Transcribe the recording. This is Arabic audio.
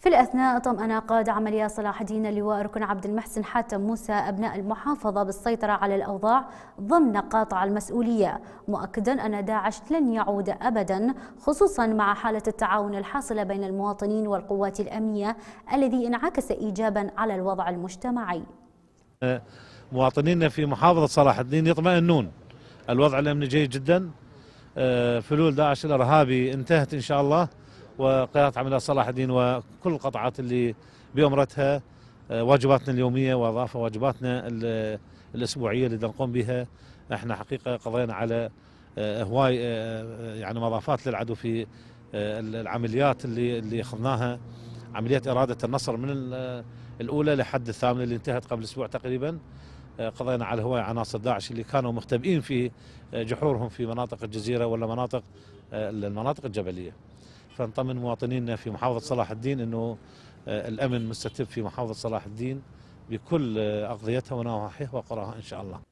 في الأثناء طمأن قاد عملية صلاح الدين اللواء ركن عبد المحسن حاتم موسى أبناء المحافظة بالسيطرة على الأوضاع ضمن قاطع المسؤولية مؤكدا أن داعش لن يعود أبدا خصوصا مع حالة التعاون الحاصلة بين المواطنين والقوات الأمنية الذي انعكس إيجابا على الوضع المجتمعي مواطنينا في محافظة صلاح الدين يطمئنون الوضع الأمني جيد جدا آه، فلول داعش الإرهابي انتهت إن شاء الله وقيادة عملاء صلاح الدين وكل القطاعات اللي بأمرتها آه، واجباتنا اليومية وأضافة واجباتنا الأسبوعية اللي نقوم بها احنا حقيقة قضينا على آه، هواي آه، يعني مضافات للعدو في العمليات اللي اللي اخذناها عمليه اراده النصر من الاولى لحد الثامنه اللي انتهت قبل اسبوع تقريبا قضينا على هواي عناصر داعش اللي كانوا مختبئين في جحورهم في مناطق الجزيره ولا مناطق المناطق الجبليه. فنطمن مواطنينا في محافظه صلاح الدين انه آه، الامن مستتب في محافظه صلاح الدين بكل آه، اقضيتها ونواحيها وقراها ان شاء الله